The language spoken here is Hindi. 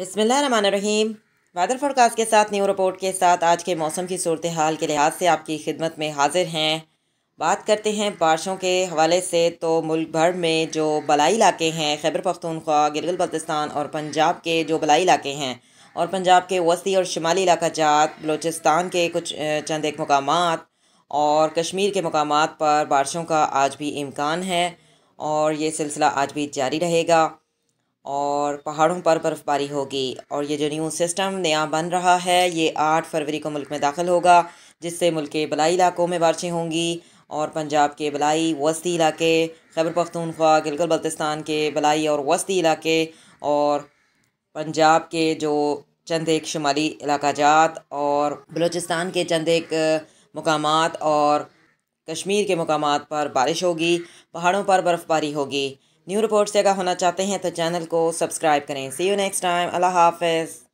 रहीम वैदर फोरकास्ट के साथ न्यू रिपोर्ट के साथ आज के मौसम की सूरत हाल के लिहाज से आपकी खिदमत में हाजिर हैं बात करते हैं बारिशों के हवाले से तो मुल्क भर में जो बलाई इलाके हैं खैबर पख्तूनख्वा गिरगल बल्तिस्तान और पंजाब के जो बलाई इलाके हैं और पंजाब के वस्ती और शुमाली इलाका जात बलोचिस्तान के कुछ चंद एक मकाम और कश्मीर के मकाम पर बारिशों का आज भी इम्कान है और ये सिलसिला आज भी जारी रहेगा और पहाड़ों पर बर्फ़बारी होगी और ये जो न्यू सिस्टम नया बन रहा है ये आठ फरवरी को मुल्क में दाखिल होगा जिससे मुल्क के बलाई इलाकों में बारिशें होंगी और पंजाब के बलाई वस्ती इलाके खैबर पख्तूनख्वा गिलगल बल्तिस्तान के बलाई और वस्ती इलाके और पंजाब के जो चंद एक शुमाली इलाका जात और बलूचिस्तान के चंद एक मकाम और कश्मीर के मकाम पर बारिश होगी पहाड़ों पर बर्फ़बारी होगी न्यू रिपोर्ट्स अगर होना चाहते हैं तो चैनल को सब्सक्राइब करें सी यू नेक्स्ट टाइम अल्लाह हाफिज़